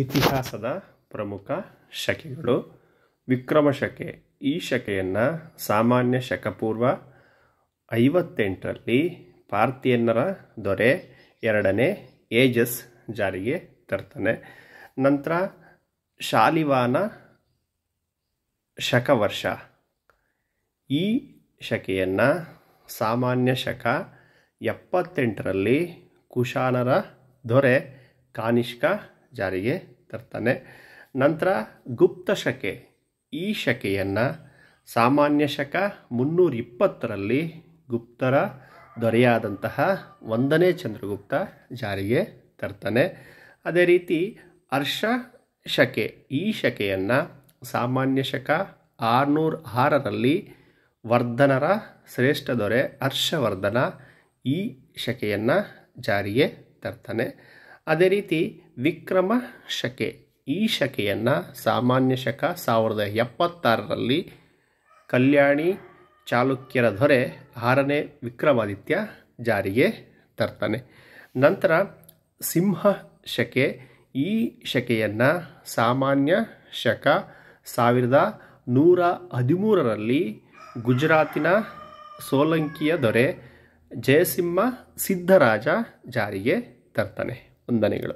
ಇತಿಹಾಸದ ಪ್ರಮುಖ ಶಕೆಗಳು ವಿಕ್ರಮ ಶಕೆ ಈ ಶಕೆಯನ್ನು ಸಾಮಾನ್ಯ ಶಕಪೂರ್ವ ಐವತ್ತೆಂಟರಲ್ಲಿ ಪಾರ್ಥಿಯನ್ನರ ದೊರೆ ಎರಡನೇ ಏಜಸ್ ಜಾರಿಗೆ ತರ್ತಾನೆ ನಂತರ ಶಾಲಿವಾನ ಶಕವರ್ಷ ಈ ಶಕೆಯನ್ನು ಸಾಮಾನ್ಯ ಶಕ ಎಪ್ಪತ್ತೆಂಟರಲ್ಲಿ ಕುಶಾನರ ದೊರೆ ಕಾನಿಷ್ಕ ಜಾರಿಗೆ ತರ್ತಾನೆ ನಂತರ ಗುಪ್ತ ಶಕೆ ಈ ಶಕೆಯನ್ನು ಸಾಮಾನ್ಯ ಶಕ ಇಪ್ಪತ್ತರಲ್ಲಿ ಗುಪ್ತರ ದೊರೆಯಾದಂತಹ ಒಂದನೇ ಚಂದ್ರಗುಪ್ತ ಜಾರಿಗೆ ತರ್ತಾನೆ ಅದೇ ರೀತಿ ಹರ್ಷ ಶಕೆ ಈ ಶಕೆಯನ್ನು ಸಾಮಾನ್ಯ ಶಕ ಆರುನೂರ ಆರರಲ್ಲಿ ವರ್ಧನರ ಶ್ರೇಷ್ಠ ದೊರೆ ಹರ್ಷವರ್ಧನ ಈ ಶಕೆಯನ್ನು ಜಾರಿಗೆ ತರ್ತಾನೆ ಅದೇ ರೀತಿ ವಿಕ್ರಮ ಶಕೆ ಈ ಶಕೆಯನ್ನು ಸಾಮಾನ್ಯ ಶಕ ಸಾವಿರದ ಎಪ್ಪತ್ತಾರರಲ್ಲಿ ಕಲ್ಯಾಣಿ ಚಾಲುಕ್ಯರ ದೊರೆ ಆರನೇ ವಿಕ್ರಮಾದಿತ್ಯ ಜಾರಿಗೆ ತರ್ತಾನೆ ನಂತರ ಸಿಂಹ ಶಕೆ ಈ ಶಕೆಯನ್ನು ಸಾಮಾನ್ಯ ಶಕ ಸಾವಿರದ ನೂರ ಹದಿಮೂರರಲ್ಲಿ ಗುಜರಾತಿನ ಸೋಲಂಕಿಯ ದೊರೆ ಜಯಸಿಂಹ ಸಿದ್ಧರಾಜ ಜಾರಿಗೆ ತರ್ತಾನೆ നന്ദനങ്ങൾ